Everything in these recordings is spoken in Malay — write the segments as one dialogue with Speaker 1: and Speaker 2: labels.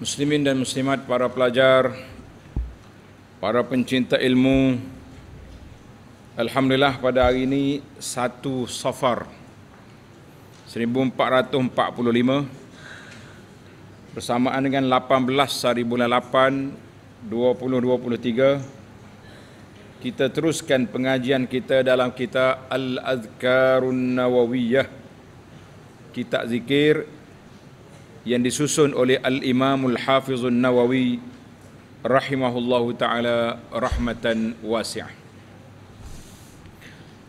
Speaker 1: Muslimin dan muslimat, para pelajar, para pencinta ilmu. Alhamdulillah pada hari ini satu safar 1445 bersamaan dengan 18 hari bulan 8 2023 kita teruskan pengajian kita dalam kitab Al-Azkarun Nawawiyah kitab zikir yang disusun oleh Al-Imamul Hafizun Nawawi rahimahullahu taala rahmatan wasi'ah.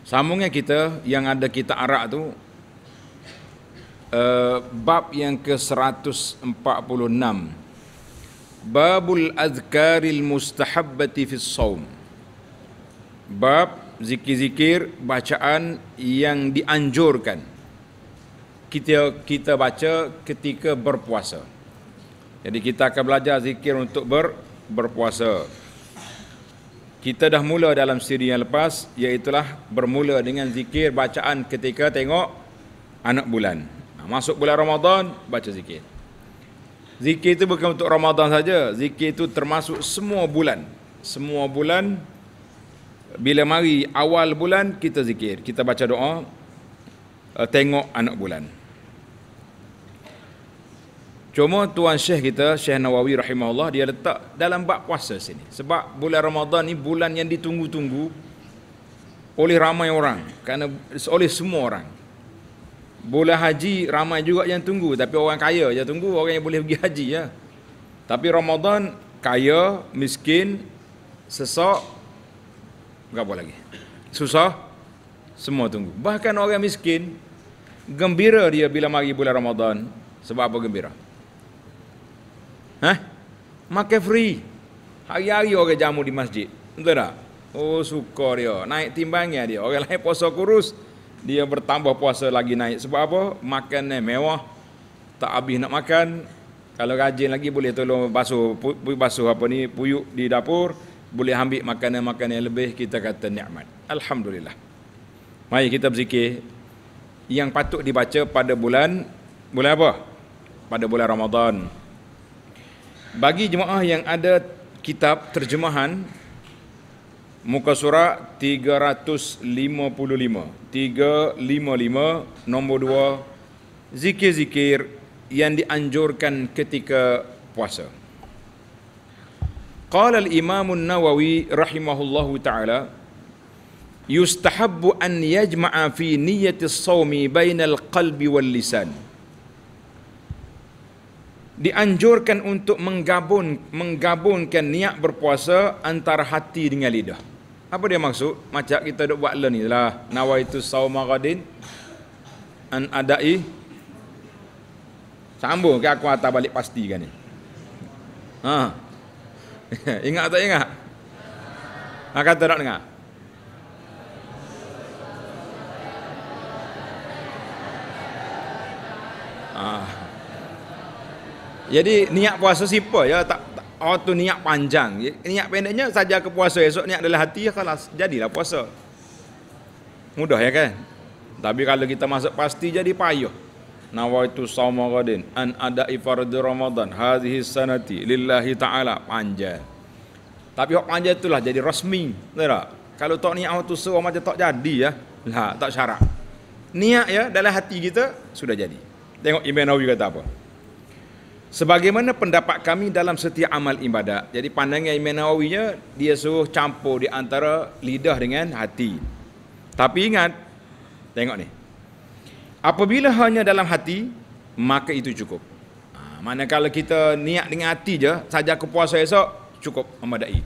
Speaker 1: Sambungnya kita yang ada kita arak tu uh, bab yang ke-146 Babul azkaril mustahabbati fis saum bab zikir-zikir bacaan yang dianjurkan kita kita baca ketika berpuasa. Jadi kita akan belajar zikir untuk ber, berpuasa. Kita dah mula dalam siri yang lepas iaitu bermula dengan zikir bacaan ketika tengok anak bulan. Ha, masuk bulan Ramadan baca zikir. Zikir itu bukan untuk Ramadan saja, zikir itu termasuk semua bulan. Semua bulan bila mari awal bulan kita zikir, kita baca doa eh, tengok anak bulan. Cuma tuan syekh kita Syekh Nawawi rahimahullah dia letak dalam bab puasa sini. Sebab bulan Ramadan ni bulan yang ditunggu-tunggu oleh ramai orang, kerana oleh semua orang. Bulan haji ramai juga yang tunggu tapi orang kaya je tunggu, orang yang boleh pergi haji ya. Tapi Ramadan kaya, miskin, sesak, enggak apa lagi. Susah semua tunggu. Bahkan orang miskin gembira dia bila mari bulan Ramadan. Sebab apa gembira? Hah, Makan free. Hari-hari orang jamu di masjid. Betul tak? Oh, suka dia. Naik timbangnya dia. Orang lain puasa kurus. Dia bertambah puasa lagi naik. Sebab apa? Makannya mewah. Tak habis nak makan. Kalau rajin lagi boleh tolong basuh pu, basuh apa ni puyuk di dapur boleh ambil makanan-makanan yang lebih kita kata nikmat. Alhamdulillah. Mari kita berzikir yang patut dibaca pada bulan bulan apa? Pada bulan Ramadan. Bagi jemaah yang ada kitab terjemahan muka surat 355, 355 nombor 2 zikir-zikir yang dianjurkan ketika puasa. Qala al-Imam nawawi rahimahullahu taala yustahabbu an yajma'a fi niyyati as-sawmi bainal qalbi wal lisan dianjurkan untuk menggabung menggabungkan niat berpuasa antara hati dengan lidah. Apa dia maksud? Macam kita dok buat learn lah. Nawa itu saumaradin an adai sambung ke aku atas balik pastikan ni. Ha. ingat tak ingat? Ha kata tak dengar. Ha. Jadi niat puasa siapa? ya tak, tak oh tu niat panjang. Niat pendeknya saja ke puasa esok niat adalah hati ya kelas. Jadilah puasa. Mudah ya kan? Tapi kalau kita masuk pasti jadi payah. Nawaitu saumaradin an ada ifardu Ramadan hadhihi sanati lillahi taala panjang. Tapi hak panjang itulah jadi resmi. Betul Kalau tak niat tu seorang macam tak jadi ya. Lah tak syarat. Niat ya dalam hati kita sudah jadi. Tengok Imam Nawawi kata apa. Sebagaimana pendapat kami dalam setiap amal ibadat. Jadi pandangan Imam Nawawinya dia suruh campur di antara lidah dengan hati. Tapi ingat, tengok ni. Apabila hanya dalam hati, maka itu cukup. Ha, manakala kita niat dengan hati je, saja aku puasa esok, cukup memadai.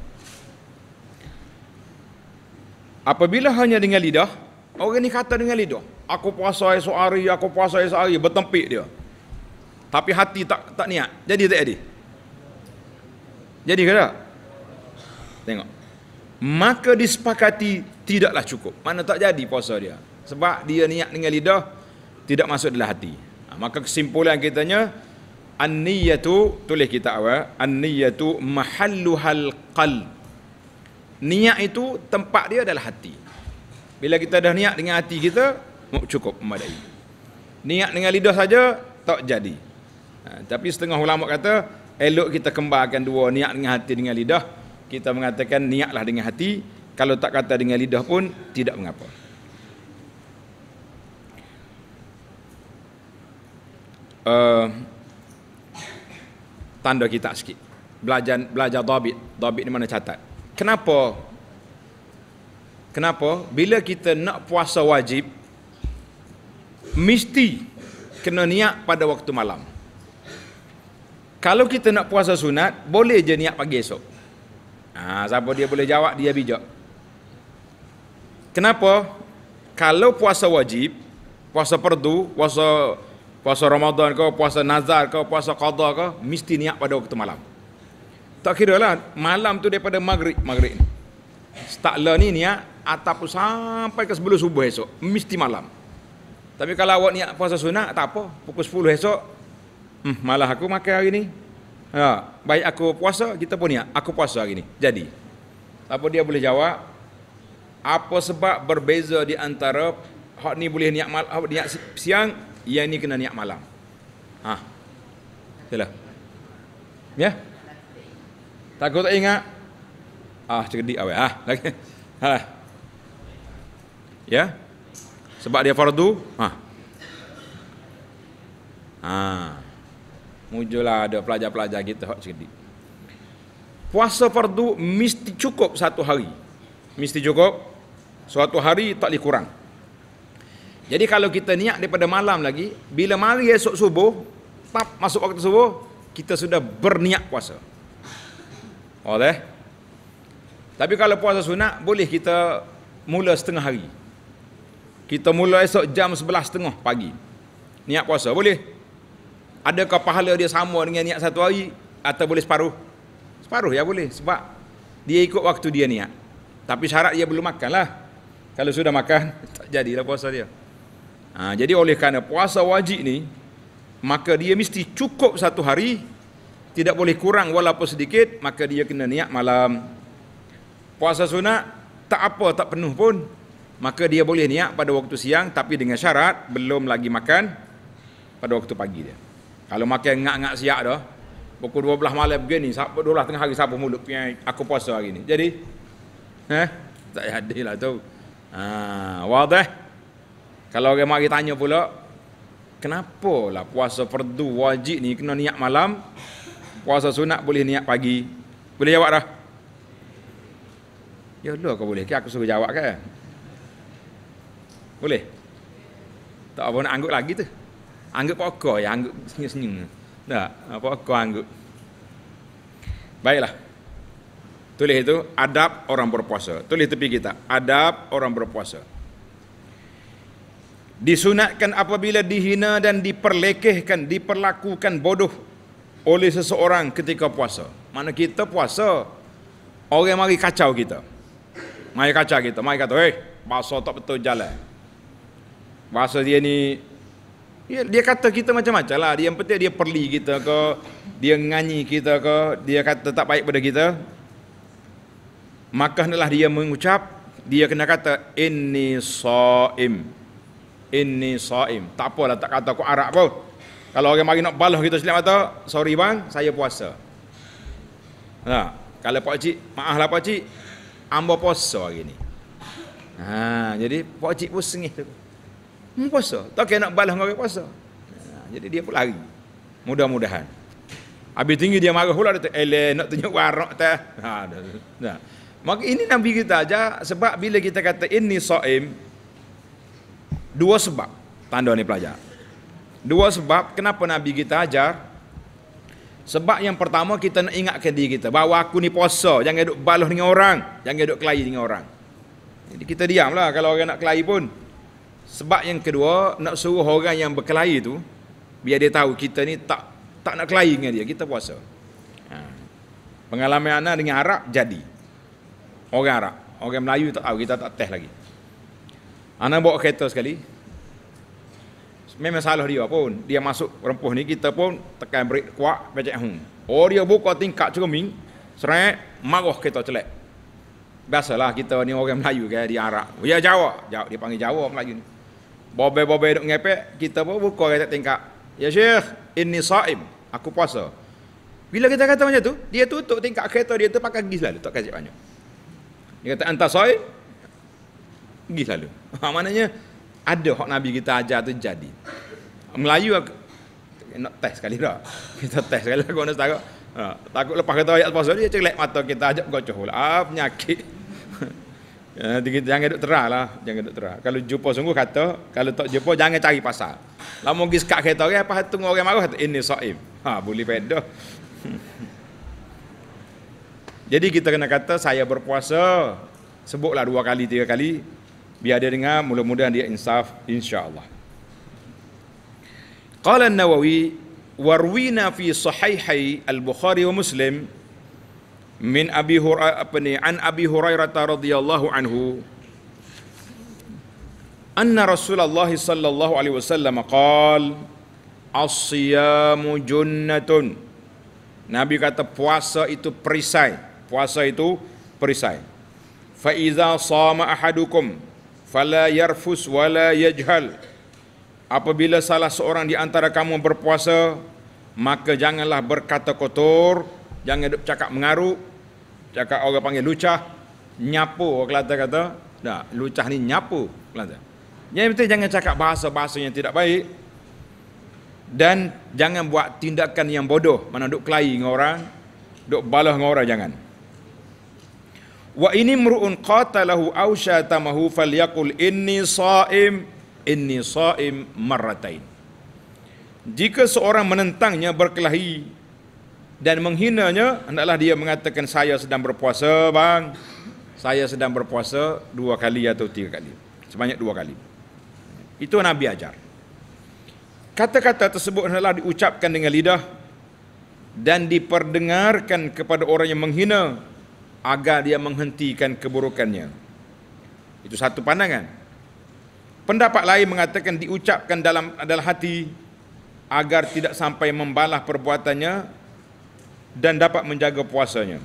Speaker 1: Apabila hanya dengan lidah, orang ni kata dengan lidah. Aku puasa esok hari, aku puasa esok hari, bertempik dia tapi hati tak tak niat jadi tak jadi jadi ke tak tengok maka disepakati tidaklah cukup mana tak jadi puasa dia sebab dia niat dengan lidah tidak masuk dalam hati ha, maka kesimpulan kitanya an-niyatu tulis kita awal an-niyatu mahalluhal qalb niat itu tempat dia adalah hati bila kita dah niat dengan hati kita cukup memadai niat dengan lidah saja tak jadi Ha, tapi setengah ulama kata elok kita kembarkan dua niat dengan hati dengan lidah. Kita mengatakan niatlah dengan hati. Kalau tak kata dengan lidah pun tidak mengapa. Uh, tanda kita sikit. Belajar belajar dhabit. Dhabit ni mana catat? Kenapa? Kenapa bila kita nak puasa wajib mesti kena niat pada waktu malam? kalau kita nak puasa sunat, boleh je niat pagi esok. Ha, siapa dia boleh jawab, dia bijak. Kenapa? Kalau puasa wajib, puasa perdu, puasa puasa Ramadan kau puasa nazar kau puasa qadar kau mesti niat pada waktu malam. Tak kira lah, malam tu daripada maghrib, maghrib ni. Setaklah ni niat, ataupun sampai ke sebelum subuh esok, mesti malam. Tapi kalau awak niat puasa sunat, tak apa. Pukul 10 esok, Hmm, malah aku makan hari ni. Ha, baik aku puasa, kita pun niat. Aku puasa hari ni. Jadi. Apa dia boleh jawab? Apa sebab berbeza di antara hak ni boleh niat mal, hak niat siang, yang ni kena niat malam. Ha. Itulah. Ya. Takut tak ingat? Ah, cerdik awak. Ah, Lagi. Ha. Ya. Sebab dia fardu. Ha. Ah. Ha. Mujulah ada pelajar-pelajar kita hak cerdik. Puasa fardu mesti cukup satu hari. Mesti cukup suatu hari tak boleh kurang. Jadi kalau kita niat daripada malam lagi, bila mari esok subuh, tap masuk waktu subuh, kita sudah berniat puasa. Oleh. Tapi kalau puasa sunat, boleh kita mula setengah hari. Kita mula esok jam 11.30 pagi. Niat puasa Boleh adakah pahala dia sama dengan niat satu hari atau boleh separuh separuh ya boleh sebab dia ikut waktu dia niat tapi syarat dia belum makan lah kalau sudah makan tak jadilah puasa dia ha, jadi oleh kerana puasa wajib ni maka dia mesti cukup satu hari tidak boleh kurang walaupun sedikit maka dia kena niat malam puasa sunat tak apa tak penuh pun maka dia boleh niat pada waktu siang tapi dengan syarat belum lagi makan pada waktu pagi dia kalau makan ngak-ngak siap dah Pukul 12 malam begini Sampai 12 tengah hari Sampai mulut punya Aku puasa hari ni Jadi eh, Tak ada lah tu ha, Wadah Kalau orang mari tanya pula Kenapa lah puasa perdu wajib ni Kena niat malam Puasa sunat boleh niat pagi Boleh jawab dah Ya Allah aku boleh ke Aku suruh jawab kan Boleh Tak apa nak angguk lagi tu Anggap pokok ya, anggap senyum-senyum. Tak, pokok anggap. Baiklah. Tulis itu, adab orang berpuasa. Tulis tepi kita, adab orang berpuasa. Disunatkan apabila dihina dan diperlekehkan, diperlakukan bodoh oleh seseorang ketika puasa. Mana kita puasa, orang mari kacau kita. Mari kacau kita, mari kata, eh, hey, bahasa tak betul jalan. Bahasa dia ni Ya, dia kata kita macam-macam lah. Yang penting dia perli kita ke, dia nganyi kita ke, dia kata tak baik pada kita. Maka hendaklah dia mengucap, dia kena kata, ini so'im. ini so'im. Tak apalah, tak kata aku arak pun. Kalau orang bagi nak baluh kita silap mata, sorry bang, saya puasa. Nah ha, kalau Pak Cik, maaf lah Pak Cik, ambo puasa hari ni. Ha, jadi Pak Cik pun sengih tu. Hmm, puasa. Tak kena nak balas dengan orang puasa. Ha, jadi dia pun lari. Mudah-mudahan. Habis tinggi dia marah pula. Dia elek eh, nak tunjuk warak tak. Ha, dah, dah. Maka ini Nabi kita aja sebab bila kita kata ini so'im. Dua sebab. Tanda ni pelajar. Dua sebab kenapa Nabi kita ajar. Sebab yang pertama kita nak ingatkan diri kita. Bahawa aku ni puasa. Jangan duduk balas dengan orang. Jangan duduk kelahi dengan orang. Jadi kita diamlah kalau orang nak kelahi pun. Sebab yang kedua, nak suruh orang yang berkelahi tu biar dia tahu kita ni tak tak nak kelahi dengan dia, kita puasa. Ha. Pengalaman ana dengan Arab jadi. Orang Arab, orang Melayu tak tahu, kita tak teh lagi. Anak bawa kereta sekali. Memang salah dia pun. Dia masuk rempuh ni, kita pun tekan brake kuat, macam hmm. Oh dia buka tingkat cermin, seret, marah kita celak. Biasalah kita ni orang Melayu kan, dia Arab. Dia ya, jawab, jawab dia panggil jawab Melayu ni. Bobe-bobe duk ngepek, kita pun buka kata tingkap. Ya Syekh, ini saim. Aku puasa. Bila kita kata macam tu, dia tutup tingkap kereta dia tu pakai gigi selalu. Tak kajik banyak. Dia kata, entah soy, gigi selalu. Ha, maknanya, ada hak Nabi kita ajar tu jadi. Melayu aku, nak test sekali dah. Kita test sekali lah, aku nak setakut. Ha, takut lepas kata ayat puasa dia celek mata kita ajak gocoh pula. Ah, penyakit. Uh, jangan duduk terah lah. Jangan duduk terah. Kalau jumpa sungguh kata, kalau tak jumpa jangan cari pasal. Lama pergi sekat kereta orang, apa tunggu orang marah, ini so'im. Ha, boleh pedah. Jadi kita kena kata, saya berpuasa, sebutlah dua kali, tiga kali, biar dia dengar, mudah-mudahan dia insaf, insya Allah. Qala nawawi warwina fi sahihai al-Bukhari wa Muslim, min abi hurai apa ni an abi hurairah radhiyallahu anhu anna rasulullah sallallahu alaihi wasallam qala as-siyamu junnatun nabi kata puasa itu perisai puasa itu perisai fa iza sama ahadukum fala yarfus wala yajhal apabila salah seorang di antara kamu berpuasa maka janganlah berkata kotor jangan duk cakap mengarut cakap orang panggil lucah nyapu orang Kelantan kata dah lucah ni nyapu Kelantan yang penting jangan cakap bahasa-bahasa yang tidak baik dan jangan buat tindakan yang bodoh mana duk kelahi dengan orang duk balah dengan orang jangan wa ini mru'un qatalahu aw syatamahu falyakul inni sa'im inni sa'im marratain jika seorang menentangnya berkelahi dan menghinanya hendaklah dia mengatakan saya sedang berpuasa bang saya sedang berpuasa dua kali atau tiga kali sebanyak dua kali itu Nabi ajar kata-kata tersebut hendaklah diucapkan dengan lidah dan diperdengarkan kepada orang yang menghina agar dia menghentikan keburukannya itu satu pandangan pendapat lain mengatakan diucapkan dalam adalah hati agar tidak sampai membalah perbuatannya dan dapat menjaga puasanya.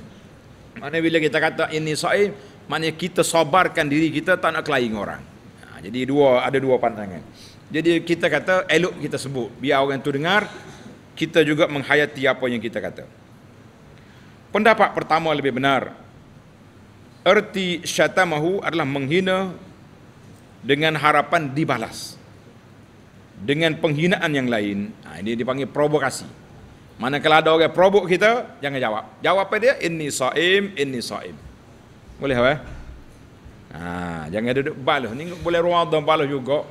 Speaker 1: Mana bila kita kata ini sahih, mana kita sabarkan diri kita tak nak kelahi orang. Ha, jadi dua ada dua pandangan. Jadi kita kata elok kita sebut, biar orang tu dengar, kita juga menghayati apa yang kita kata. Pendapat pertama lebih benar. Erti syatamahu adalah menghina dengan harapan dibalas. Dengan penghinaan yang lain, ha, ini dipanggil provokasi. Manakala ada orang probuk kita, jangan jawab. Jawab apa dia? Inni sa'im, inni sa'im. Boleh apa? Ha, jangan duduk balas. Ni boleh Ramadan balas juga.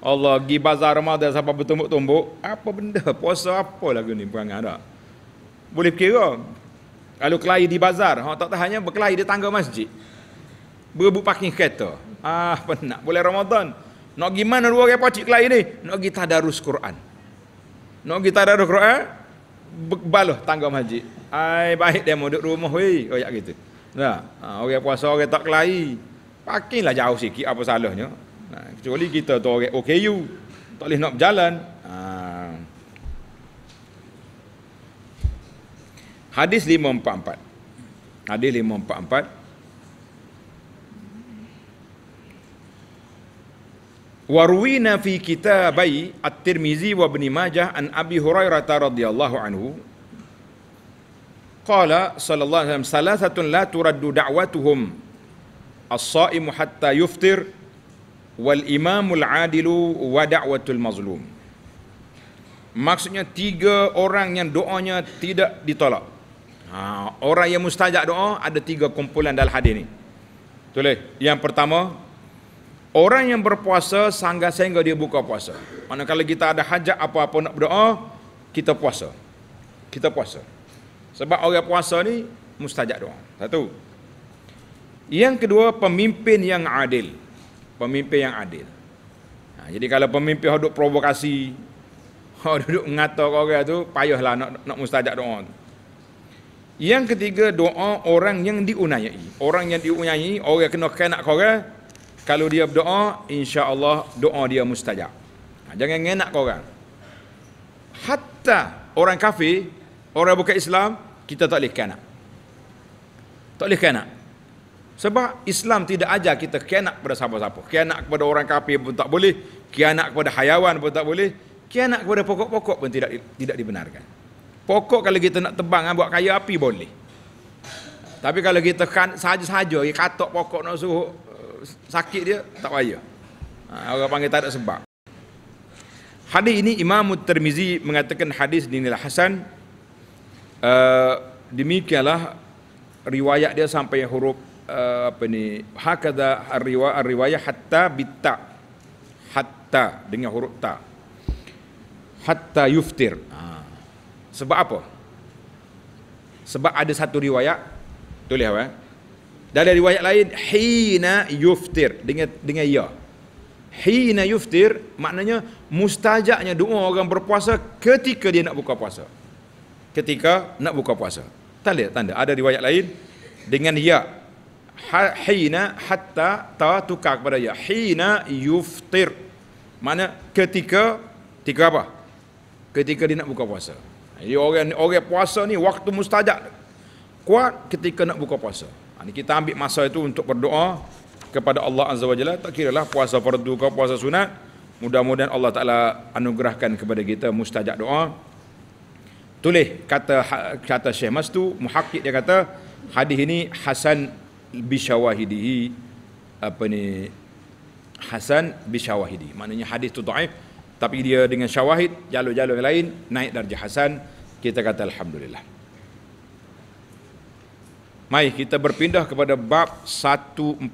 Speaker 1: Allah pergi bazar Ramadan siapa bertumbuk-tumbuk. Apa benda? Puasa apa lagu ni? Perangai tak? Boleh kira? Kalau kelahi di bazar, ha, tak tahannya berkelahi di tangga masjid. Berebut parking kereta. Ah, penat. Boleh Ramadan. Nak gimana mana dua orang pakcik kelahi ni? Nak pergi tadarus Quran. Nak pergi tadarus Quran? baloh tangga masjid. Ai baik demo duduk rumah wei, royak gitu. Nah, ha, orang puasa orang tak kelahi. Pakinlah jauh sikit apa salahnya. Nah, kecuali kita tu orang OKU tak boleh nak berjalan. Ha. Hadis 544. Hadis 544. Warwina fi kitabai At-Tirmizi wa Ibn Majah an Abi Hurairah radhiyallahu anhu qala sallallahu alaihi wasallam salasatun la turaddu da'watuhum as-sa'imu hatta yuftir wal imamul adilu wa da'watul mazlum maksudnya tiga orang yang doanya tidak ditolak ha, orang yang mustajab doa ada tiga kumpulan dalam hadis ni tulis yang pertama Orang yang berpuasa sangga sehingga dia buka puasa. Manakala kita ada hajat apa-apa nak berdoa, kita puasa. Kita puasa. Sebab orang puasa ni mustajab doa. Satu. Yang kedua, pemimpin yang adil. Pemimpin yang adil. Ha, jadi kalau pemimpin duduk provokasi, duduk mengata ke orang tu, payahlah nak, nak mustajab doa tu. Yang ketiga, doa orang yang diunayai. Orang yang diunayai, orang yang kena kena kau. orang, kalau dia berdoa insya Allah doa dia mustajab ha, jangan ngenak kau orang hatta orang kafir orang bukan Islam kita tak boleh kena tak boleh kena sebab Islam tidak ajar kita kena kepada siapa-siapa. kena kepada orang kafir pun tak boleh. kena kepada hayawan pun tak boleh. kena kepada pokok-pokok pun tidak tidak dibenarkan. Pokok kalau kita nak tebang buat kayu api boleh. Tapi kalau kita kan saja-saja katok pokok nak suruh sakit dia tak payah. Ha, orang panggil tak ada sebab. Hadis ini Imam Tirmizi mengatakan hadis dinilai hasan. Uh, demikianlah riwayat dia sampai huruf uh, apa ni hakada riwayat riwayat hatta bitta hatta dengan huruf ta hatta yuftir ha. sebab apa sebab ada satu riwayat tulis apa eh? Dari riwayat lain hina yuftir dengan dengan ya. Hina yuftir maknanya mustajaknya doa orang berpuasa ketika dia nak buka puasa. Ketika nak buka puasa. Tanda tanda ada riwayat lain dengan ya. Ha, hina hatta ta tukak pada ya. Hina yuftir. Mana ketika ketika apa? Ketika dia nak buka puasa. Jadi orang orang puasa ni waktu mustajak kuat ketika nak buka puasa. Ini ha, kita ambil masa itu untuk berdoa kepada Allah Azza wa Jalla. Tak kira lah puasa fardu ke puasa sunat. Mudah-mudahan Allah Ta'ala anugerahkan kepada kita mustajab doa. Tulis kata ha, kata Syekh Mastu, muhakkik dia kata, hadis ini Hasan bisyawahidihi apa ni Hasan bisyawahidi maknanya hadis tu dhaif tapi dia dengan syawahid jalur-jalur lain naik darjah Hasan kita kata alhamdulillah Mai kita berpindah kepada bab 147.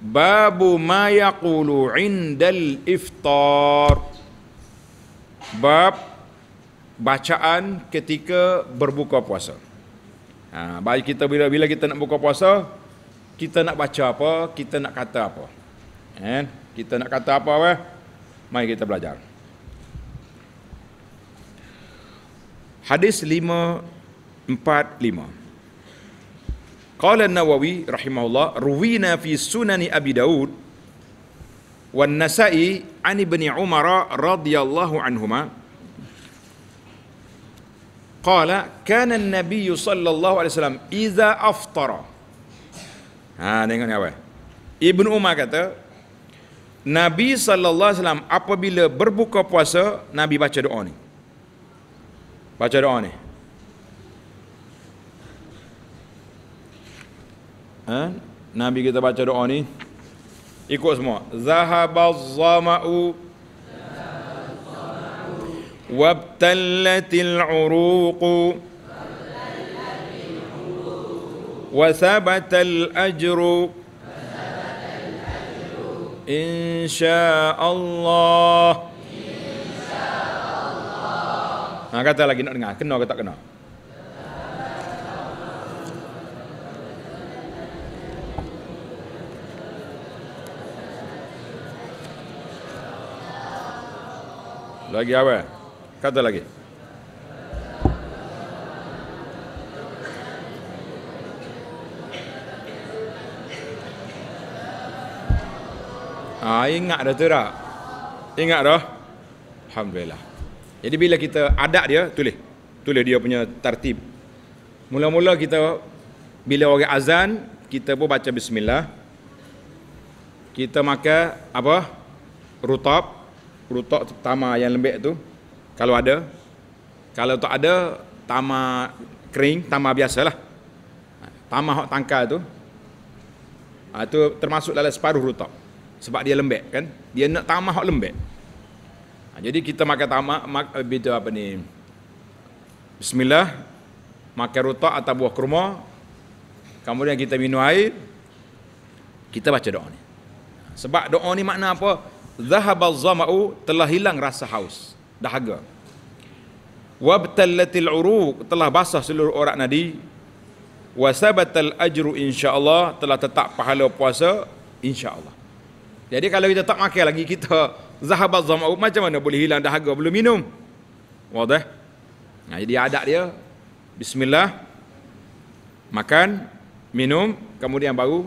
Speaker 1: Babu ma yaqulu indal iftar. Bab bacaan ketika berbuka puasa. Ha, baik kita bila bila kita nak buka puasa, kita nak baca apa, kita nak kata apa. Eh, kita nak kata apa weh? Mai kita belajar. Hadis 545. Qala An-Nawawi rahimahullah ruwina fi Sunan Abi Daud wan Nasa'i an Ibni Umar radhiyallahu anhuma Qala kana an-nabiy sallallahu alaihi wasallam idza aftara Ha tengok ni apa Ibnu Umar kata Nabi sallallahu alaihi wasallam apabila berbuka puasa Nabi baca doa ni Baca doa ni ha? Nabi kita baca doa ni ikut semua zahabaz zama'u wabtallatil uruqu وثبت الأجر إن شاء الله. Nah, kata lagi nak dengar, kena ke tak kena? lagi apa kata lagi ha, ingat dah tu tak ingat dah Alhamdulillah jadi bila kita adat dia tulis tulis dia punya tertib mula-mula kita bila orang azan kita pun baca bismillah kita makan apa rutab rutok tamar yang lembek tu kalau ada kalau tak ada tamar kering tamar biasalah tamar hok tangkal tu ha, tu termasuk dalam separuh rutok sebab dia lembek kan dia nak tamar hok lembek ha, jadi kita makan tamar mak, bila apa ni bismillah makan rutok atau buah kurma kemudian kita minum air kita baca doa ni sebab doa ni makna apa? Zahab al zama'u telah hilang rasa haus Dahaga Wabtallatil uruk telah basah seluruh orang nadi Wasabatal ajru insyaAllah telah tetap pahala puasa insyaAllah Jadi kalau kita tak makan lagi kita zahab al zama'u macam mana boleh hilang dahaga belum minum Wadah nah, Jadi adak dia Bismillah Makan Minum Kemudian baru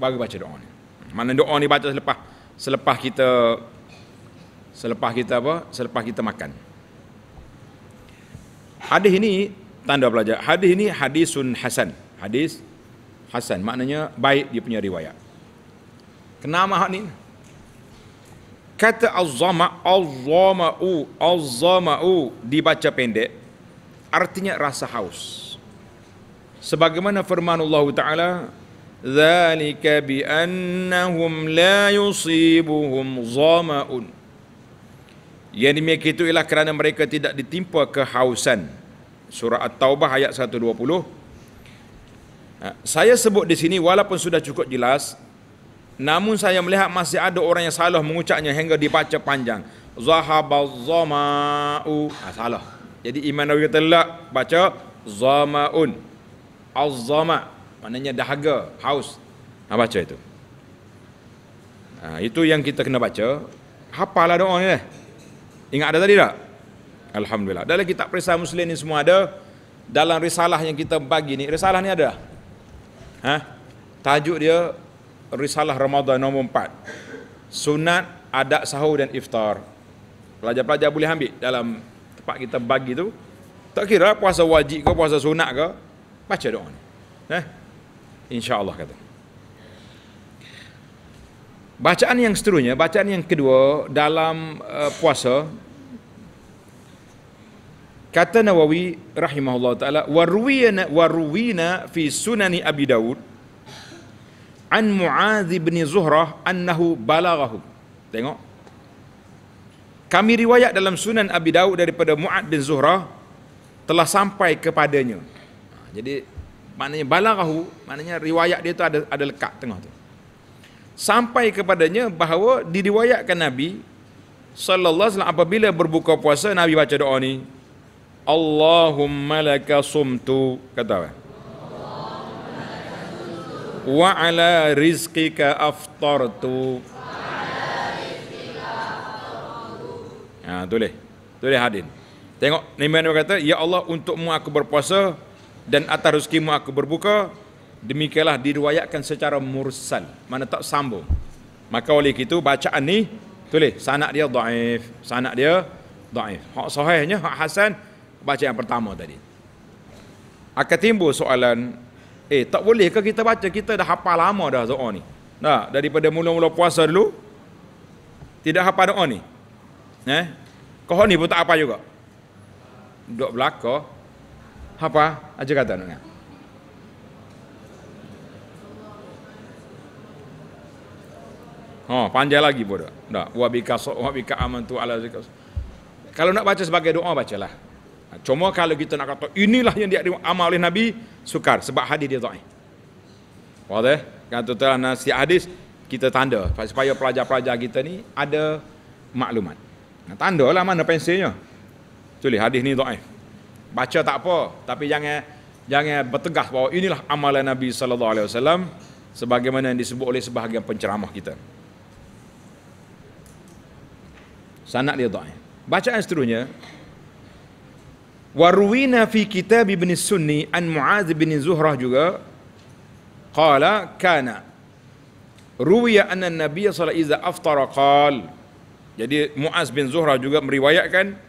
Speaker 1: Baru baca doa ni Mana doa ni baca selepas selepas kita selepas kita apa selepas kita makan hadis ini tanda pelajar hadis ini hadis Sun hasan hadis hasan maknanya baik dia punya riwayat kenapa hak ni kata azama azamau U dibaca pendek artinya rasa haus sebagaimana firman Allah taala ذلك بأنهم لا يصيبهم ظمأ yang demikian itu ialah kerana mereka tidak ditimpa kehausan surah at-taubah ayat 120 ha, saya sebut di sini walaupun sudah cukup jelas namun saya melihat masih ada orang yang salah mengucapnya hingga dibaca panjang zahabaz zamau ah, salah jadi imam Nawawi kata baca zamaun az-zama maknanya dahaga haus ha baca itu ha, itu yang kita kena baca hafallah doa ni dah ingat ada tadi tak alhamdulillah dalam kitab perisai muslim ni semua ada dalam risalah yang kita bagi ni risalah ni ada ha tajuk dia risalah Ramadhan nombor 4 sunat adab sahur dan iftar pelajar-pelajar boleh ambil dalam tempat kita bagi tu tak kira puasa wajib ke puasa sunat ke baca doa ni eh? Ha? insyaallah kata bacaan yang seterusnya bacaan yang kedua dalam uh, puasa kata Nawawi rahimahullah taala warwiyana warwina fi sunani Abi Dawud an Muadz bin Zuhrah annahu balaghahu tengok kami riwayat dalam sunan Abi Dawud daripada Muad bin Zuhrah telah sampai kepadanya. Ha, jadi maknanya balaghahu maknanya riwayat dia tu ada ada lekat tengah tu sampai kepadanya bahawa diriwayatkan nabi sallallahu alaihi wasallam apabila berbuka puasa nabi baca doa ni Allahumma laka sumtu kata apa wa ala rizqika aftartu Ha, tulis. Tulis hadin. Tengok, ni mana kata, Ya Allah, untukmu aku berpuasa, dan atas rezekimu aku berbuka demikianlah diriwayatkan secara mursal mana tak sambung maka oleh itu bacaan ni tulis sanad dia dhaif sanad dia dhaif hak sahihnya hak hasan baca yang pertama tadi akan timbul soalan eh tak boleh ke kita baca kita dah hafal lama dah doa ni dah daripada mula-mula puasa dulu tidak hafal doa ni eh kau ni pun tak apa juga duduk belakang apa aja de cada Oh, panjang lagi bodoh. Dah, wabika so wabika wa bi tu ala Kalau nak baca sebagai doa bacalah. Ha, cuma kalau kita nak kata inilah yang dia amal oleh Nabi sukar sebab hadis dia dhaif. Wade, eh? kata tu nasi hadis kita tanda supaya pelajar-pelajar kita ni ada maklumat. Nah, tandalah mana pensilnya. Tulis hadis ni dhaif baca tak apa tapi jangan jangan bertegas bahawa inilah amalan Nabi sallallahu alaihi wasallam sebagaimana yang disebut oleh sebahagian penceramah kita. Sanad dia tuan. Bacaan seterusnya Waruina fi kitab Ibn Sunni an Muaz bin Zuhrah juga qala kana ruwiya anna Nabi sallallahu alaihi wasallam iza aftara qal jadi Muaz bin Zuhrah juga meriwayatkan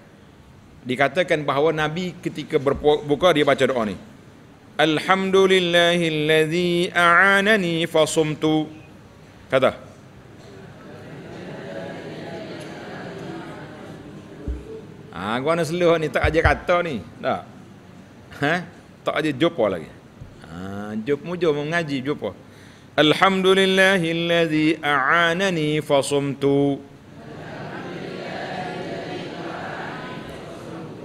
Speaker 1: dikatakan bahawa Nabi ketika berbuka dia baca doa ni. Alhamdulillahillazi a'anani fasumtu. Kata. Ah, gua nak seluh ni tak aja kata ni. Tak. Ha? Tak aja jumpa lagi. Ha, jumpa mujur mengaji jumpa. Alhamdulillahillazi a'anani fasumtu.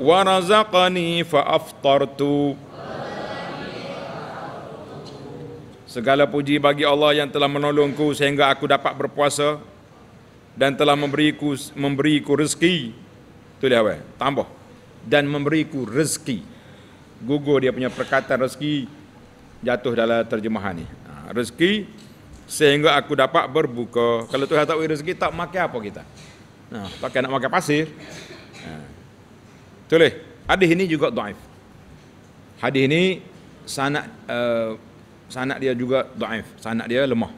Speaker 1: Warazakani warazaqani faaftartu Segala puji bagi Allah yang telah menolongku sehingga aku dapat berpuasa dan telah memberiku memberiku rezeki. Tu dia weh, tambah. Dan memberiku rezeki. Gugur dia punya perkataan rezeki jatuh dalam terjemahan ni. Ha, rezeki sehingga aku dapat berbuka. Kalau Tuhan tak beri rezeki tak makan apa kita? Nah, ha, pakai nak makan pasir. Boleh. Hadis ini juga daif. Hadis ini sanad uh, eh, sanad dia juga daif, sanad dia lemah.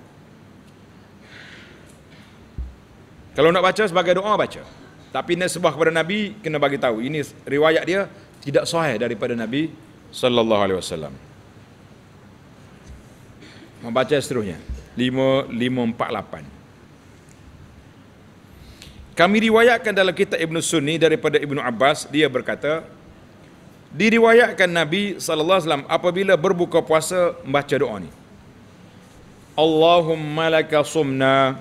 Speaker 1: Kalau nak baca sebagai doa baca. Tapi nasbah kepada Nabi kena bagi tahu. Ini riwayat dia tidak sahih daripada Nabi sallallahu alaihi wasallam. Membaca seterusnya. 5548. Kami riwayatkan dalam kitab Ibn Sunni daripada Ibn Abbas, dia berkata, diriwayatkan Nabi Sallallahu Alaihi Wasallam apabila berbuka puasa membaca doa ini. Allahumma laka sumna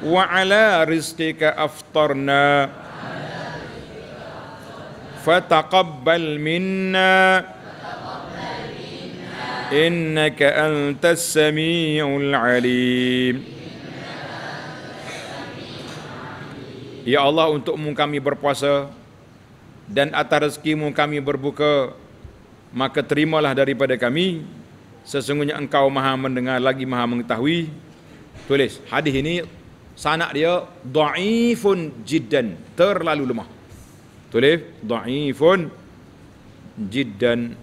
Speaker 1: wa ala rizqika aftarna fataqabbal minna innaka antas samiul alim Ya Allah untukmu kami berpuasa dan atas rezekimu kami berbuka maka terimalah daripada kami sesungguhnya engkau maha mendengar lagi maha mengetahui tulis hadis ini sanak dia da'ifun jiddan terlalu lemah tulis da'ifun jiddan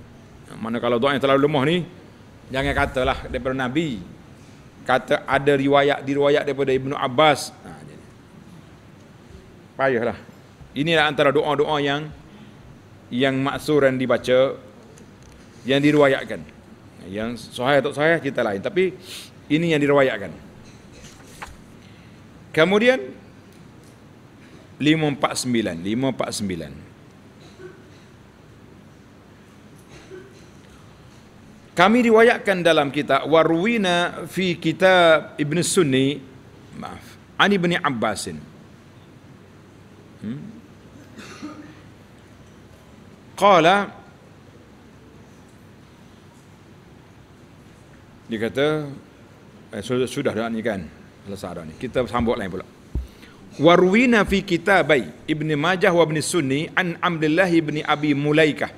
Speaker 1: mana kalau doa yang terlalu lemah ni jangan katalah daripada nabi kata ada riwayat diriwayat daripada Ibnu Abbas nah, payahlah. Inilah antara doa-doa yang yang maksur dan dibaca yang diriwayatkan. Yang sahih atau sahih kita lain tapi ini yang diriwayatkan. Kemudian 549 549 Kami riwayatkan dalam kita Warwina fi kitab Ibn Sunni Maaf Ani bin Abbasin قال dia kata eh, sudah, sudah dah ni kan selesai dah ni kita sambut lain pula warwina fi kitabai ibni majah wa ibni sunni an amdillah ibni abi mulaikah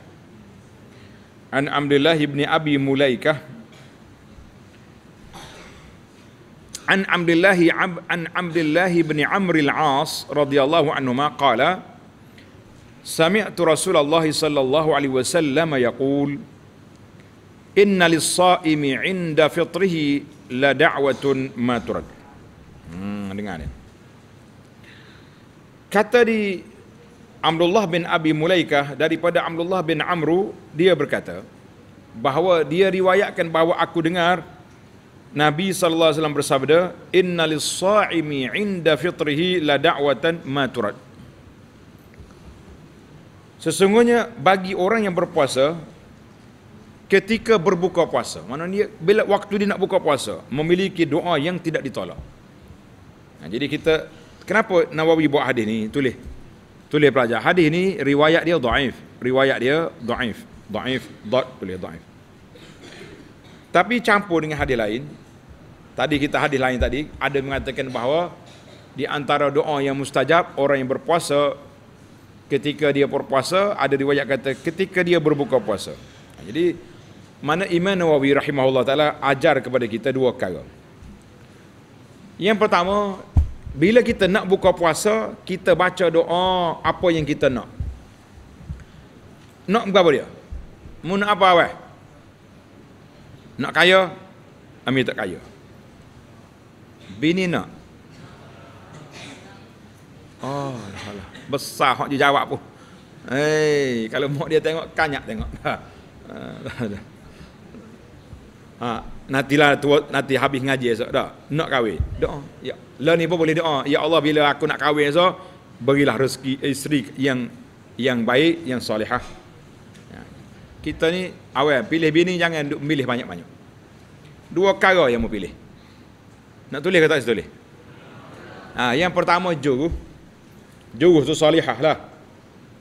Speaker 1: an amdillah ibni abi mulaikah An Abdullah An Abdullah bin Amr al-As radhiyallahu anhu maqala. qala Sami'tu Rasulullah sallallahu alaihi wasallam yaqul Inna lis-sa'imi 'inda fitrihi la da'watun ma turad. Hmm, dengar ni. Kata di Abdullah bin Abi Mulaikah daripada Abdullah bin Amru dia berkata bahawa dia riwayatkan bahawa aku dengar Nabi SAW bersabda Inna lissa'imi inda fitrihi la da'watan maturat Sesungguhnya bagi orang yang berpuasa Ketika berbuka puasa mana dia, Bila waktu dia nak buka puasa Memiliki doa yang tidak ditolak nah, Jadi kita Kenapa Nawawi buat hadis ni tulis Tulis pelajar Hadis ni riwayat dia da'if Riwayat dia da'if Da'if Da'if Da'if tapi campur dengan hadis lain tadi kita hadis lain tadi ada mengatakan bahawa di antara doa yang mustajab orang yang berpuasa ketika dia berpuasa ada riwayat kata ketika dia berbuka puasa. Jadi mana Imam Nawawi rahimahullah taala ajar kepada kita dua perkara. Yang pertama bila kita nak buka puasa kita baca doa apa yang kita nak. Nak apa dia? Mun apa awal? Nak kaya? Amin tak kaya. Bini nak? Oh, ya Allah. Besar hak jawab pun. Hey, kalau mau dia tengok, kanyak tengok. Ha. ha nanti lah tu, nanti habis ngaji esok. Dah, nak kahwin. Doa. Ya. Lah ni pun boleh doa. Ya Allah, bila aku nak kahwin esok, berilah rezeki isteri yang yang baik, yang solehah. Ya. Kita ni awal pilih bini jangan duk milih banyak-banyak. Dua kali yang mau pilih. Nak tulis ke tak tulis? Ha, yang pertama juguh. Juguh tu salihah lah.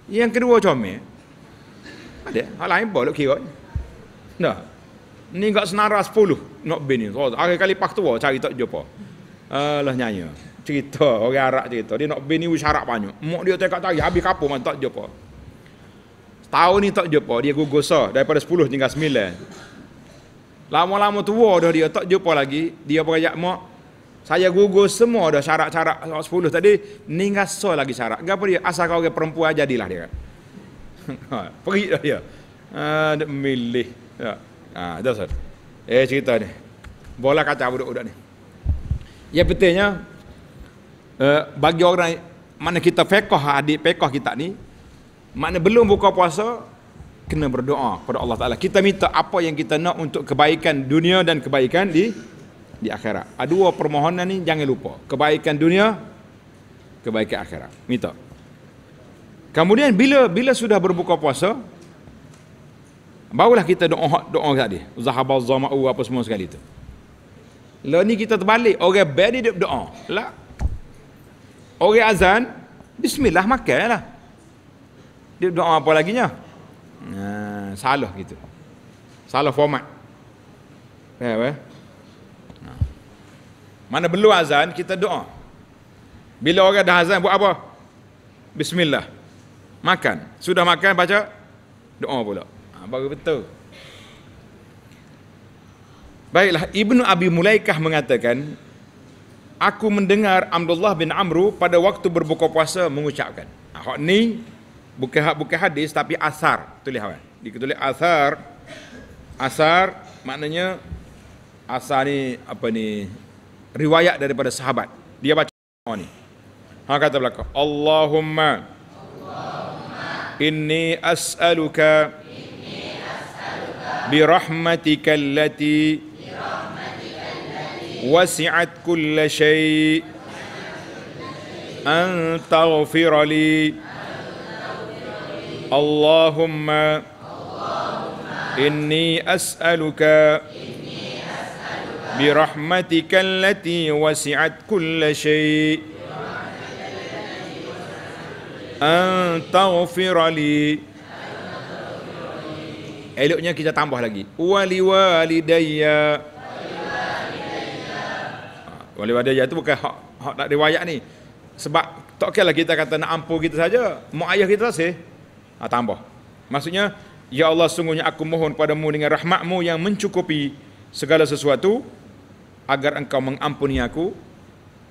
Speaker 1: Yang kedua comel. Ada. Hal lain boleh kira. Dah. Ni gak senara 10 nak bini. So, hari kali pak tua cari tak jumpa. Alah nyanyi. Cerita orang Arab cerita. Dia nak bini usyarak banyak. Mak dia tengok tak habis kapur man tak jumpa. Tahun ni tak jumpa dia gugur sah daripada 10 tinggal 9. Lama-lama tua dah dia tak jumpa lagi. Dia berajak mak saya gugur semua dah syarat-syarat sepuluh tadi ni ngaso lagi syarat gapo dia asal kau orang perempuan jadilah dia pergi dah dia ada ah, uh, ya ah dasar eh cerita ni bola kaca budak-budak ni ya betulnya uh, eh, bagi orang mana kita pekoh adik pekoh kita ni mana belum buka puasa kena berdoa kepada Allah Taala kita minta apa yang kita nak untuk kebaikan dunia dan kebaikan di di akhirat. Ah, dua permohonan ni jangan lupa. Kebaikan dunia, kebaikan akhirat. Minta. Kemudian bila bila sudah berbuka puasa, barulah kita doa doa tadi. Zahabal zama'u apa semua sekali tu. Lepas ni kita terbalik. Orang beri dia doa. Lah. Orang azan, bismillah makan lah. Dia doa apa lagi nya? Hmm, salah gitu. Salah format. Ya, yeah, well. Eh? Mana belum azan kita doa. Bila orang dah azan buat apa? Bismillah. Makan. Sudah makan baca doa pula. Ha, baru betul. Baiklah, Ibnu Abi Mulaikah mengatakan, aku mendengar Abdullah bin Amru pada waktu berbuka puasa mengucapkan. Ha, hak ni bukan hak bukan hadis tapi asar. Tulis ya, awak. Diketulis asar. Asar maknanya asar ni apa ni? riwayat daripada sahabat. Dia baca oh, ni. Ha kata belakang. Allahumma. Allahumma. Inni as'aluka. برحمتك التي وسعت كل شيء أن تغفر لي اللهم إني أسألك إني Birahmatika التي وسعت كل شيء أن تغفر لي Eloknya kita tambah lagi. Wali walidayya. Wali walidayya tu bukan hak hak tak riwayat ni. Sebab tak kira lah kita kata nak ampu kita saja. Mu ayah kita rasa. Ha, tambah. Maksudnya, Ya Allah sungguhnya aku mohon padamu dengan rahmatmu yang mencukupi segala sesuatu agar engkau mengampuni aku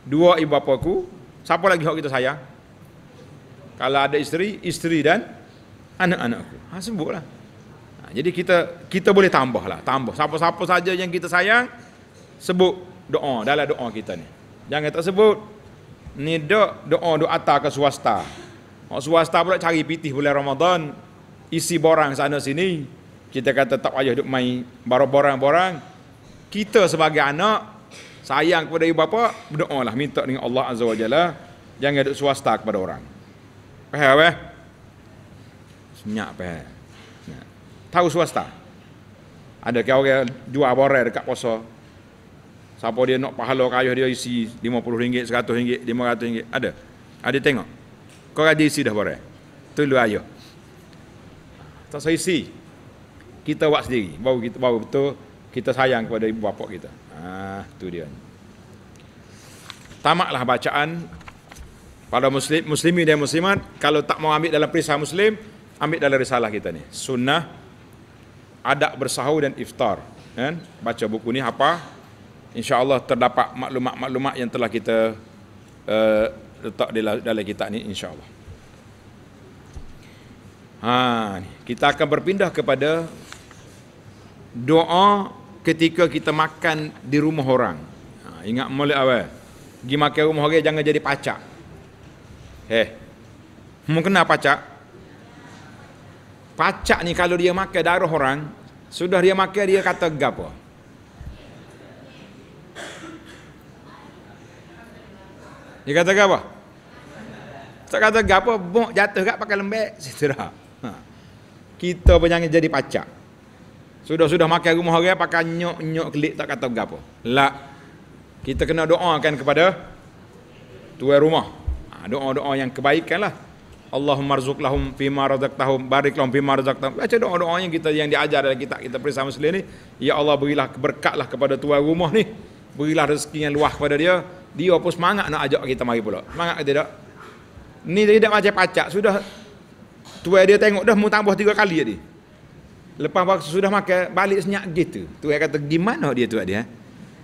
Speaker 1: dua ibu bapaku siapa lagi hak kita sayang kalau ada isteri isteri dan anak-anakku ha sebutlah ha, jadi kita kita boleh tambahlah tambah siapa-siapa saja yang kita sayang sebut doa dalam doa kita ni jangan tak sebut ni doa doa doa atas ke swasta Orang swasta pula cari pitih bulan Ramadan isi borang sana sini kita kata tak payah duk main barang borang barang kita sebagai anak sayang kepada ibu bapa berdoalah minta dengan Allah azza wajalla jangan ada swasta kepada orang faham apa senyap apa tahu swasta ada kau orang jual borer dekat poso siapa dia nak pahala kayuh dia isi 50 ringgit 100 ringgit 500 ringgit ada ada tengok kau ada isi dah borer tu lu ayo tak saya isi kita buat sendiri baru kita baru betul kita sayang kepada ibu bapa kita. Ah, tu dia. Tamaklah bacaan pada muslim muslimi dan muslimat kalau tak mau ambil dalam perisai muslim, ambil dalam risalah kita ni. Sunnah adab bersahur dan iftar, kan? Baca buku ni apa? Insya-Allah terdapat maklumat-maklumat yang telah kita uh, letak dalam, dalam kitab ni insya-Allah. Ha, kita akan berpindah kepada doa ketika kita makan di rumah orang. Ha, ingat mulai awal. Pergi makan rumah orang jangan jadi pacak. Eh, mau kena pacak? Pacak ni kalau dia makan darah orang, sudah dia makan dia kata gapo? Dia kata gapo? Tak kata gapo, bok jatuh gak pakai lembek, sidra. Ha. Kita penyanyi jadi pacak. Sudah-sudah makan rumah orang pakai nyok-nyok kelik tak kata gapo. La, kita kena doakan kepada tuan rumah. Ha, doa-doa yang kebaikan lah. Allahumma rzuqlahum fi ma razaqtahum barik lahum fi ma razaqtahum. Baca doa-doa yang kita yang diajar dalam kitab kita perisai muslim ni, ya Allah berilah berkatlah kepada tuan rumah ni. Berilah rezeki yang luah kepada dia. Dia pun semangat nak ajak kita mari pula. Semangat kita tak? Ni tidak macam pacak sudah tuan dia tengok dah mu tambah tiga kali dia lepas waktu sudah makan balik senyap gitu tu yang kata gimana dia tu eh? dia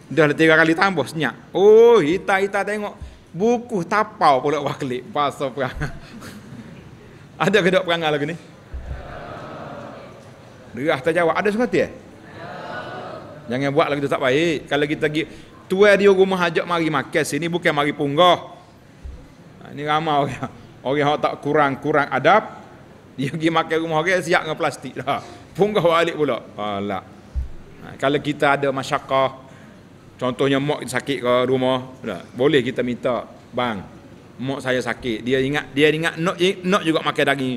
Speaker 1: dah tiga kali tambah senyap oh hita-hita tengok buku tapau pula wakilik pasal perang ada kedok dok lagi lagu ni Derah terjawab. Ada sekali eh? Jangan buat lagi tu tak baik. Kalau kita pergi tua dia rumah ajak mari makan sini bukan mari punggah. Ini ha, ramai orang. Orang yang tak kurang-kurang adab dia pergi makan rumah orang siap dengan plastik dah punggah balik pula. Alah. Ha, kalau kita ada masyarakat, contohnya mak sakit ke rumah, tak? boleh kita minta, bang, mak saya sakit, dia ingat, dia ingat nak, eh, nak juga makan daging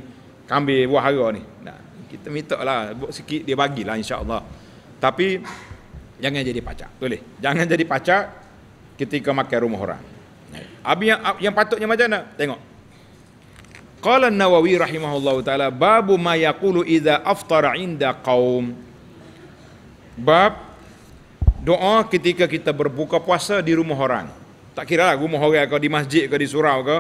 Speaker 1: kambing buah hara ni. Tak? Kita minta lah, buat sikit dia bagilah insyaAllah. Tapi, jangan jadi pacak, boleh? Jangan jadi pacar ketika makan rumah orang. Abi yang, yang patutnya macam mana? Tengok. Qala nawawi rahimahullahu taala babu ma yaqulu idza aftara inda qaum. Bab doa ketika kita berbuka puasa di rumah orang. Tak kira lah rumah orang ke di masjid ke di surau ke.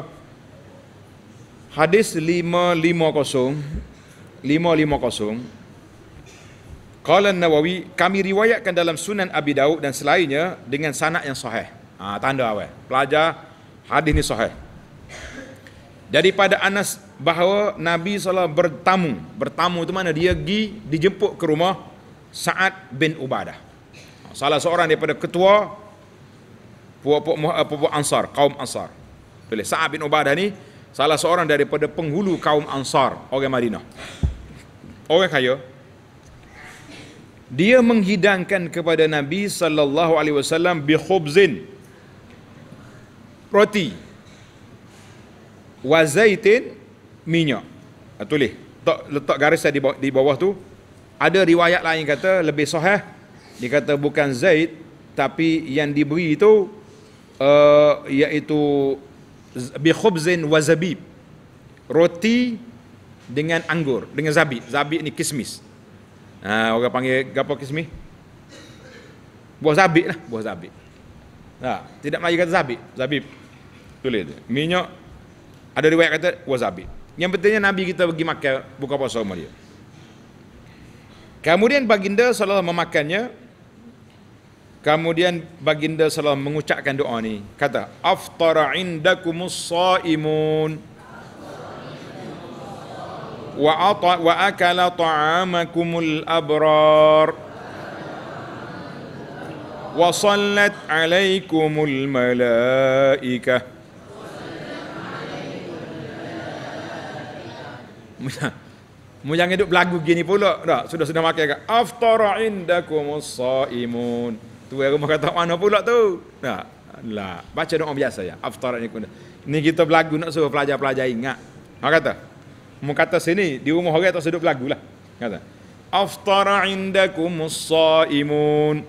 Speaker 1: Hadis 550 550 Qala An-Nawawi kami riwayatkan dalam Sunan Abi Daud dan selainnya dengan sanad yang sahih. Ah ha, tanda awal. Pelajar hadis ni sahih daripada Anas bahawa Nabi SAW bertamu bertamu itu mana dia pergi dijemput ke rumah Sa'ad bin Ubadah salah seorang daripada ketua puak-puak eh, Ansar kaum Ansar boleh Sa'ad bin Ubadah ni salah seorang daripada penghulu kaum Ansar orang Madinah orang kaya dia menghidangkan kepada Nabi saw alaihi wasallam bi khubzin roti wa zaitin minyak. Ha, tulis. Letak, letak garis di bawah, di bawah tu. Ada riwayat lain kata lebih sahih. Dikata bukan zait tapi yang diberi itu uh, eh, iaitu bi khubzin wa zabib. Roti dengan anggur, dengan zabib. Zabib ni kismis. Ha, orang panggil gapo kismis? Buah zabib lah, buah zabib. Ha, tidak mari kata zabib, zabib. Tulis dia. Minyak ada riwayat kata was Yang pentingnya Nabi kita pergi makan buka puasa sama dia. Kemudian baginda sallallahu memakannya. Kemudian baginda sallallahu mengucapkan doa ni. Kata, "Aftara indakumus saimun." wa ata wa akala ta'amakumul abrar wa sallat alaikumul malaikah Mu yang hidup lagu gini pula. dah Sudah-sudah makan kat. Aftara indakum saimun. Tu rumah kata mana pula tu? Tak? Lah. Baca doa biasa ya. Aftara kuda. Ni kita belagu nak suruh pelajar-pelajar ingat. Mak ha, kata. Mak kata sini. Di rumah orang tak sedut belagu lah. Kata. Aftara indakum saimun.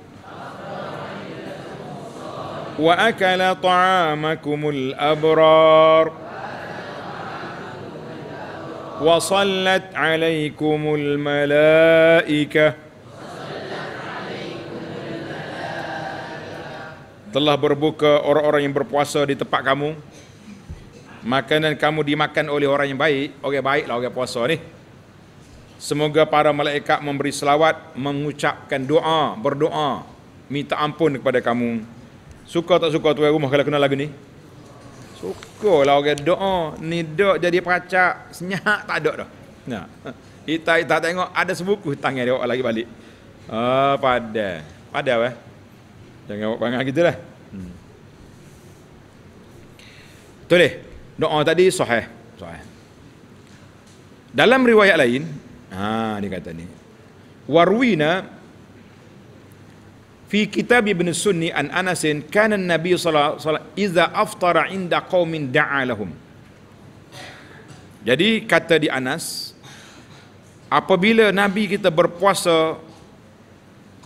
Speaker 1: Wa akala ta'amakumul abrar. Aftara وصلت عليكم الملائكة telah berbuka orang-orang yang berpuasa di tempat kamu makanan kamu dimakan oleh orang yang baik orang baiklah orang puasa ni semoga para malaikat memberi selawat mengucapkan doa berdoa minta ampun kepada kamu suka tak suka tu? rumah kalau kenal lagu ni syukur lah orang doa oh, ni dok jadi peracak senyak tak ada dah nah kita kita tengok ada sebuku tangan dia lagi balik ah oh, pada pada eh jangan buat pangan gitulah hmm. betul eh doa oh, tadi sahih sahih dalam riwayat lain ha dia kata ni warwina fi kitab ibn sunni an anasin kan nabi sallallahu alaihi wasallam iza aftara inda qaumin da'a lahum jadi kata di anas apabila nabi kita berpuasa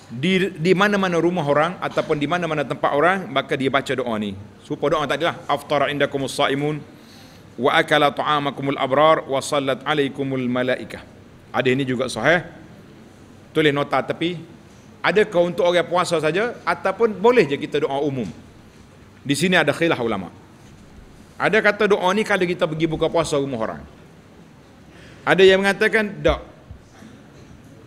Speaker 1: di di mana-mana rumah orang ataupun di mana-mana tempat orang maka dia baca doa ni supaya doa tadi lah aftara indakumus saimun wa akala ta'amakumul abrar wa sallat alaikumul malaikah ada ini juga sahih tulis nota tapi. Adakah untuk orang puasa saja ataupun boleh je kita doa umum? Di sini ada khilaf ulama. Ada kata doa ni kalau kita pergi buka puasa rumah orang. Ada yang mengatakan tak.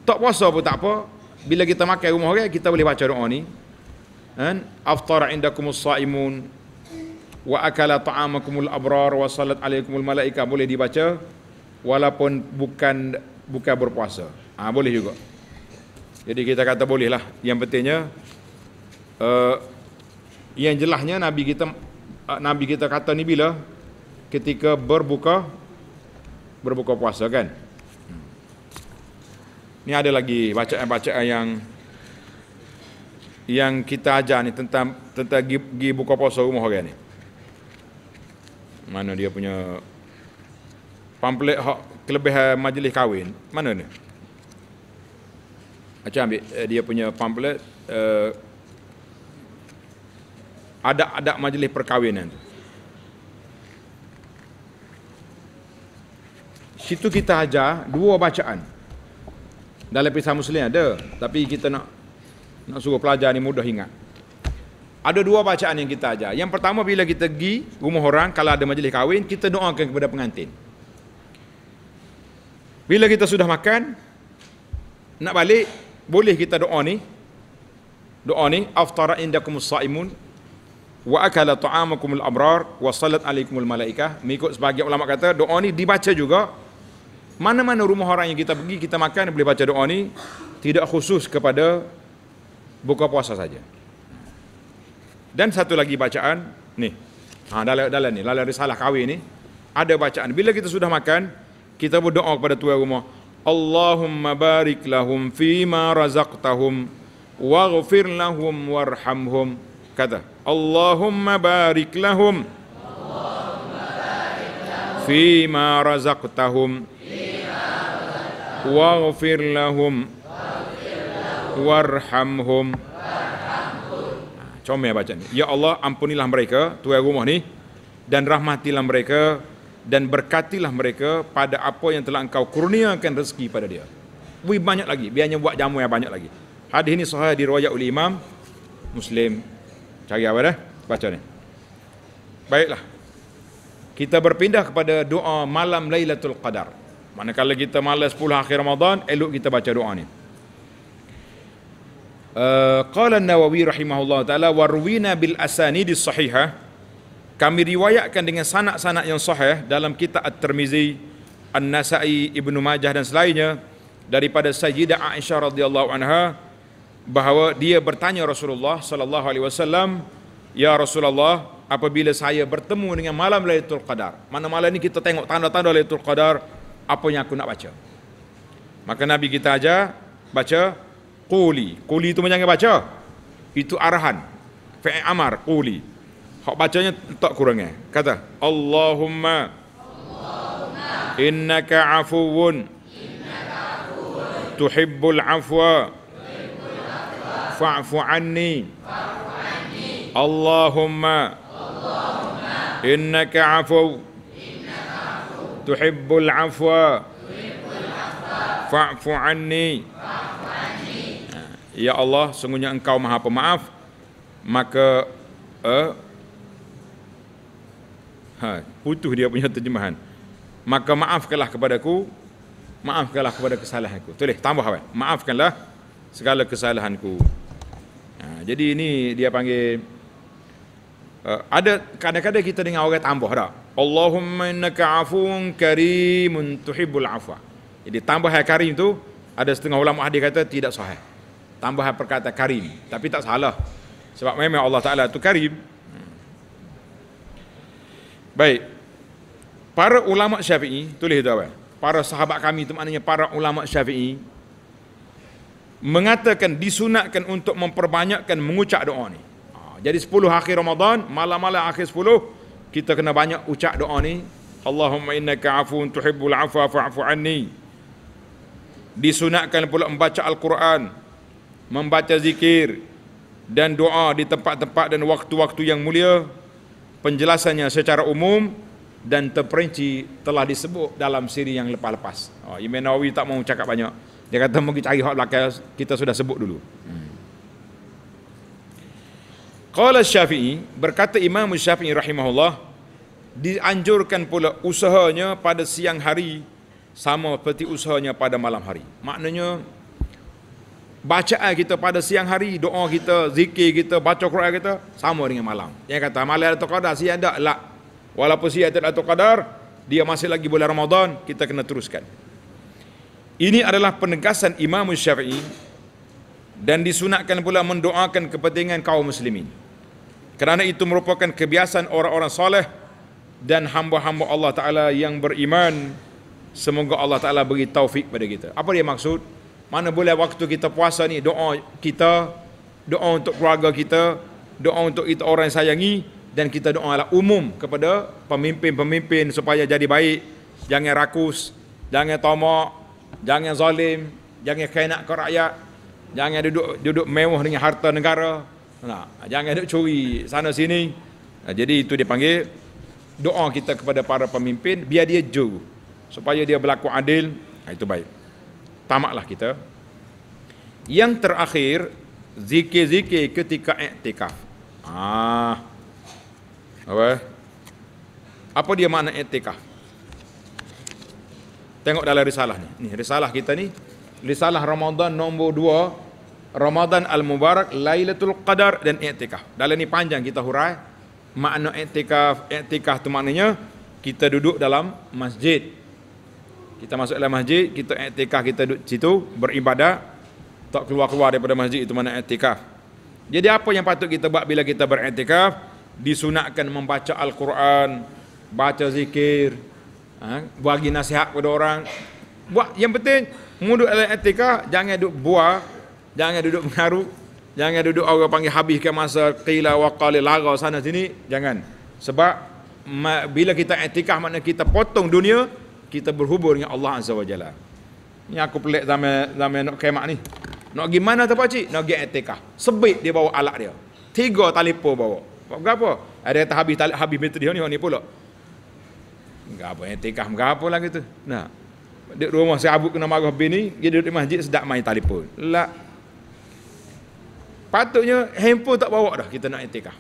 Speaker 1: Tak puasa pun tak apa. Bila kita makan rumah orang kita boleh baca doa ni. Kan? Aftara indakumus saimun wa akala ta'amakumul abrar wa salat alaikumul malaika boleh dibaca walaupun bukan bukan berpuasa. Ah ha, boleh juga. Jadi kita kata bolehlah. Yang pentingnya uh, yang jelasnya Nabi kita uh, Nabi kita kata ni bila ketika berbuka berbuka puasa kan. Hmm. Ni ada lagi bacaan-bacaan yang yang kita ajar ni tentang tentang gi, gi buka puasa rumah orang ni. Mana dia punya pamflet hak kelebihan majlis kahwin? Mana ni? Macam ambil uh, dia punya pamphlet uh, eh, ada adat majlis perkahwinan tu. Situ kita ajar dua bacaan. Dalam pisah muslim ada, tapi kita nak nak suruh pelajar ni mudah ingat. Ada dua bacaan yang kita ajar. Yang pertama bila kita pergi rumah orang kalau ada majlis kahwin, kita doakan kepada pengantin. Bila kita sudah makan, nak balik, boleh kita doa ni doa ni aftara indakum saimun wa akala taamakumul al-abrar wa salat alaikum malaikah mengikut sebahagian ulama kata doa ni dibaca juga mana-mana rumah orang yang kita pergi kita makan boleh baca doa ni tidak khusus kepada buka puasa saja dan satu lagi bacaan ni ha dalam dalam ni dalam salah kahwin ni ada bacaan bila kita sudah makan kita berdoa kepada tuan rumah Allahumma barik lahum fi fima razaqtahum waghfir lahum warhamhum kata Allahumma barik lahum fi fima razaqtahum waghfir lahum warhamhum Comel baca ni. Ya Allah ampunilah mereka, tuai rumah ni. Dan rahmatilah mereka dan berkatilah mereka pada apa yang telah engkau kurniakan rezeki pada dia. Wih banyak lagi. Biarnya buat jamu yang banyak lagi. Hadis ini sahaja diriwayat oleh Imam Muslim. Cari apa dah? Baca ni. Baiklah. Kita berpindah kepada doa malam Lailatul Qadar. Manakala kita malas 10 akhir Ramadan, elok kita baca doa ni. Eh, qala uh, Nawawi rahimahullah ta'ala warwina bil asanidis sahihah kami riwayatkan dengan sanak-sanak yang sahih dalam kitab At-Tirmizi, An-Nasa'i, Ibnu Majah dan selainnya daripada Sayyidah Aisyah radhiyallahu anha bahawa dia bertanya Rasulullah sallallahu alaihi wasallam, "Ya Rasulullah, apabila saya bertemu dengan malam Lailatul Qadar, mana malam ini kita tengok tanda-tanda Lailatul Qadar, apa yang aku nak baca?" Maka Nabi kita aja baca Quli. Quli itu macam mana baca? Itu arahan. fa'amar amar Quli. Hak bacanya tak kurang eh. Kata Allahumma Allahumma innaka afuwun innaka tuhibbul afwa fa'fu anni Allahumma Allahumma innaka afu innaka tuhibbul afwa fa'fu anni ya Allah sungguhnya engkau maha pemaaf maka uh, ha, putus dia punya terjemahan maka maafkanlah kepadaku maafkanlah kepada kesalahanku tulis tambah apa maafkanlah segala kesalahanku ha, jadi ini dia panggil uh, ada kadang-kadang kita dengar orang tambah dah Allahumma innaka afun karimun tuhibbul afwa jadi tambahan karim tu ada setengah ulama hadis kata tidak sahih Tambah perkataan karim tapi tak salah sebab memang Allah Taala tu karim Baik. Para ulama Syafi'i tulis itu apa? Para sahabat kami itu maknanya para ulama Syafi'i mengatakan disunatkan untuk memperbanyakkan mengucap doa ni. Ha, jadi 10 akhir Ramadan, malam-malam akhir 10 kita kena banyak ucap doa ni. Allahumma innaka afun tuhibbul afwa fa'fu anni. Disunatkan pula membaca Al-Quran, membaca zikir dan doa di tempat-tempat dan waktu-waktu yang mulia penjelasannya secara umum dan terperinci telah disebut dalam siri yang lepas-lepas. Oh, Imam Nawawi tak mau cakap banyak. Dia kata mungkin cari hak belakang kita sudah sebut dulu. Hmm. Qala hmm. Syafi'i berkata Imam Syafi'i rahimahullah dianjurkan pula usahanya pada siang hari sama seperti usahanya pada malam hari. Maknanya bacaan kita pada siang hari, doa kita, zikir kita, baca Quran kita sama dengan malam. Yang kata malam atau qadar si ada, lah. Walaupun si tak atau qadar, dia masih lagi bulan Ramadan, kita kena teruskan. Ini adalah penegasan Imam Syafi'i dan disunatkan pula mendoakan kepentingan kaum muslimin. Kerana itu merupakan kebiasaan orang-orang soleh dan hamba-hamba Allah Taala yang beriman. Semoga Allah Taala beri taufik pada kita. Apa dia maksud? Mana boleh waktu kita puasa ni doa kita, doa untuk keluarga kita, doa untuk kita orang yang sayangi dan kita doa lah umum kepada pemimpin-pemimpin supaya jadi baik, jangan rakus, jangan tomak, jangan zalim, jangan khianat ke rakyat, jangan duduk duduk mewah dengan harta negara. Nah, jangan duduk curi sana sini. Nah, jadi itu dipanggil doa kita kepada para pemimpin biar dia jujur supaya dia berlaku adil. Nah, itu baik tamaklah kita. Yang terakhir, zikir-zikir ketika iktikaf. Ah. Apa? Apa dia makna iktikaf? Tengok dalam risalah ni. Ni risalah kita ni. Risalah Ramadan nombor 2, Ramadan Al-Mubarak, Lailatul Qadar dan iktikaf. Dalam ni panjang kita hurai. Makna iktikaf, iktikaf tu maknanya kita duduk dalam masjid kita masuk dalam masjid, kita etikah kita duduk situ, beribadah, tak keluar-keluar daripada masjid, itu mana etikah. Jadi apa yang patut kita buat bila kita beretikah? Disunatkan membaca Al-Quran, baca zikir, ha? bagi nasihat kepada orang. Buat yang penting, muduk dalam etikah, jangan duduk buah, jangan duduk mengaru, jangan duduk orang panggil habiskan masa, qila waqali lagau sana sini, jangan. Sebab bila kita etikah mana kita potong dunia, kita berhubung dengan Allah Azza wa Jalla. Ni aku pelik zaman zaman nak kemak ni. Nak pergi mana tu pak cik? Nak pergi ATK. Sebit dia bawa alat dia. Tiga telefon bawa. Apa apa? Ada kata habis talib, habis bateri ni ni pula. Enggak apa ATK enggak apa lagi tu. Nah. Di rumah saya abuk kena marah bini, dia duduk di masjid sedak main telefon. Lah. Patutnya handphone tak bawa dah kita nak ATK.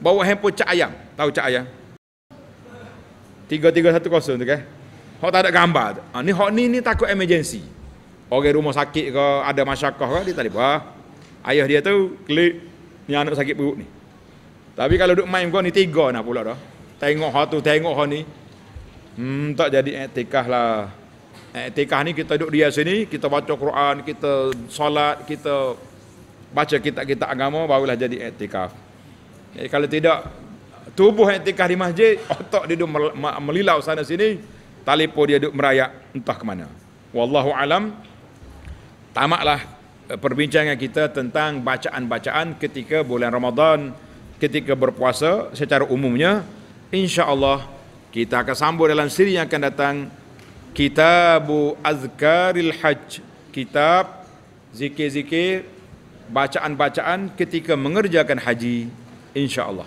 Speaker 1: Bawa handphone cak ayam. Tahu cak ayam? Tiga tiga satu kosong tu kan. Hok tak ada gambar. Tu. Ha, ni hok ni ni takut emergency. Orang rumah sakit ke ada masyarakat ke dia telefon. Ayah dia tu klik ni anak sakit perut ni. Tapi kalau duk main kau ni tiga nak pula dah. Tengok hok tu tengok hok ni. Hmm tak jadi etikah eh, lah. Etikah eh, ni kita duduk dia sini, kita baca Quran, kita solat, kita baca kitab-kitab agama barulah jadi etikah. Eh, jadi kalau tidak tubuh yang tikah di masjid, otak dia duduk melilau sana sini, talipo dia duduk merayak entah ke mana. Wallahu alam. Tamaklah eh, perbincangan kita tentang bacaan-bacaan ketika bulan Ramadan, ketika berpuasa secara umumnya. Insya-Allah kita akan sambung dalam siri yang akan datang Kitab Azkaril Hajj, kitab zikir-zikir bacaan-bacaan ketika mengerjakan haji insyaallah